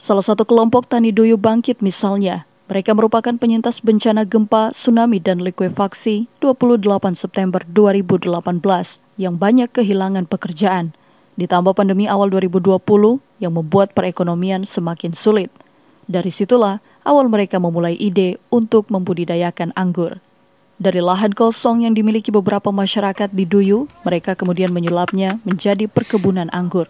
Salah satu kelompok tani Duyu bangkit misalnya. Mereka merupakan penyintas bencana gempa, tsunami, dan likuifaksi 28 September 2018 yang banyak kehilangan pekerjaan. Ditambah pandemi awal 2020 yang membuat perekonomian semakin sulit. Dari situlah awal mereka memulai ide untuk membudidayakan anggur. Dari lahan kosong yang dimiliki beberapa masyarakat di Duyu, mereka kemudian menyulapnya menjadi perkebunan anggur.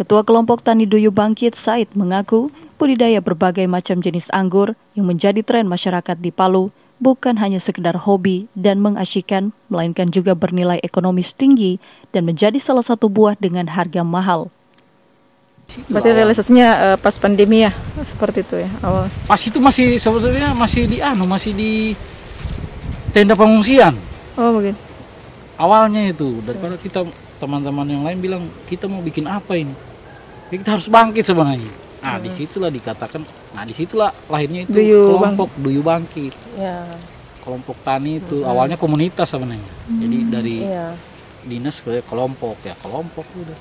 Ketua Kelompok Tani Duyu Bangkit Said mengaku budidaya berbagai macam jenis anggur yang menjadi tren masyarakat di Palu bukan hanya sekedar hobi dan mengasyikan, melainkan juga bernilai ekonomis tinggi dan menjadi salah satu buah dengan harga mahal. Berarti realisasinya uh, pas pandemi ya, seperti itu ya awal. Pas itu masih sebetulnya masih di anu, masih di tenda pengungsian. Oh mungkin. Awalnya itu daripada kita teman-teman yang lain bilang kita mau bikin apa ini Ya kita harus bangkit sebenarnya. Nah, hmm. disitulah dikatakan, nah disitulah lahirnya itu duyu kelompok Buyu duyu bangkit. Ya. Kelompok tani itu hmm. awalnya komunitas sebenarnya. Hmm. Jadi dari ya. dinas ke kelompok ya kelompok udah.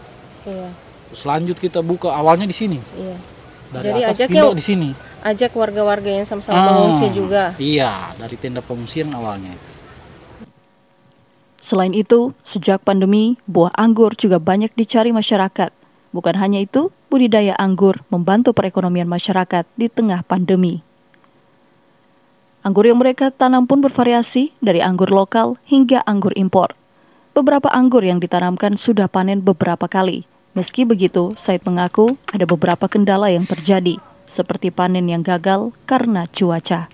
Iya. Selanjut kita buka awalnya di sini. Iya. Dari Jadi atas ajaknya di sini. Ajak warga-warga yang sama-sama hmm. pengungsi juga. Iya, dari tenda pengungsian awalnya Selain itu, sejak pandemi, buah anggur juga banyak dicari masyarakat. Bukan hanya itu, budidaya anggur membantu perekonomian masyarakat di tengah pandemi. Anggur yang mereka tanam pun bervariasi dari anggur lokal hingga anggur impor. Beberapa anggur yang ditanamkan sudah panen beberapa kali. Meski begitu, Said mengaku ada beberapa kendala yang terjadi, seperti panen yang gagal karena cuaca.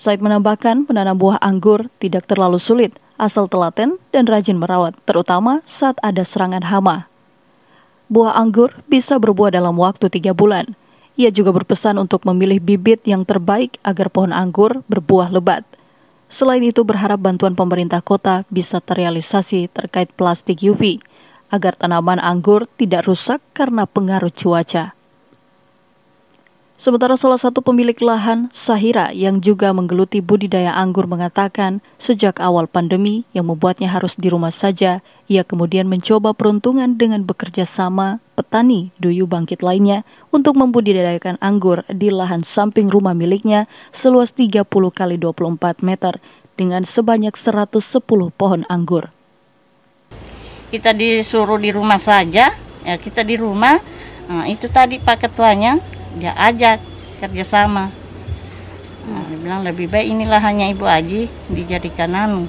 Said menambahkan penanam buah anggur tidak terlalu sulit – asal telaten dan rajin merawat, terutama saat ada serangan hama. Buah anggur bisa berbuah dalam waktu tiga bulan. Ia juga berpesan untuk memilih bibit yang terbaik agar pohon anggur berbuah lebat. Selain itu berharap bantuan pemerintah kota bisa terrealisasi terkait plastik UV agar tanaman anggur tidak rusak karena pengaruh cuaca. Sementara salah satu pemilik lahan, Sahira, yang juga menggeluti budidaya anggur mengatakan, sejak awal pandemi yang membuatnya harus di rumah saja, ia kemudian mencoba peruntungan dengan bekerja sama petani Duyu Bangkit lainnya untuk membudidayakan anggur di lahan samping rumah miliknya seluas 30 kali 24 meter dengan sebanyak 110 pohon anggur. Kita disuruh di rumah saja, ya kita di rumah, nah, itu tadi Pak Ketuanya, dia ajak kerjasama nah, dia bilang lebih baik inilah hanya ibu Aji dijadikan anu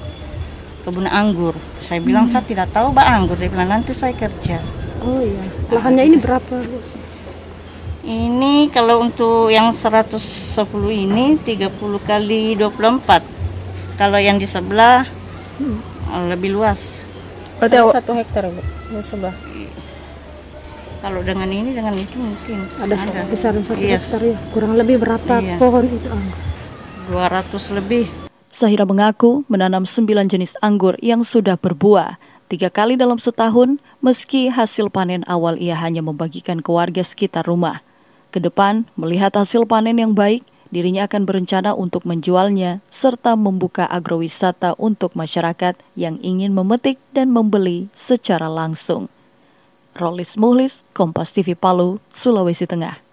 kebun anggur saya bilang hmm. saya tidak tahu mbak anggur dia bilang nanti saya kerja oh iya lahannya ini berapa ini kalau untuk yang 110 ini 30 kali 24 kalau yang di sebelah hmm. lebih luas berarti satu hektar bu yang sebelah kalau dengan ini dengan itu mungkin ada, besar kisaran satu iya. ya kurang lebih berapa iya. pohon itu anggur 200 lebih Sahira mengaku menanam 9 jenis anggur yang sudah berbuah tiga kali dalam setahun meski hasil panen awal ia hanya membagikan ke warga sekitar rumah. Kedepan melihat hasil panen yang baik dirinya akan berencana untuk menjualnya serta membuka agrowisata untuk masyarakat yang ingin memetik dan membeli secara langsung. Rolis Muhlis, Kompas TV Palu, Sulawesi Tengah.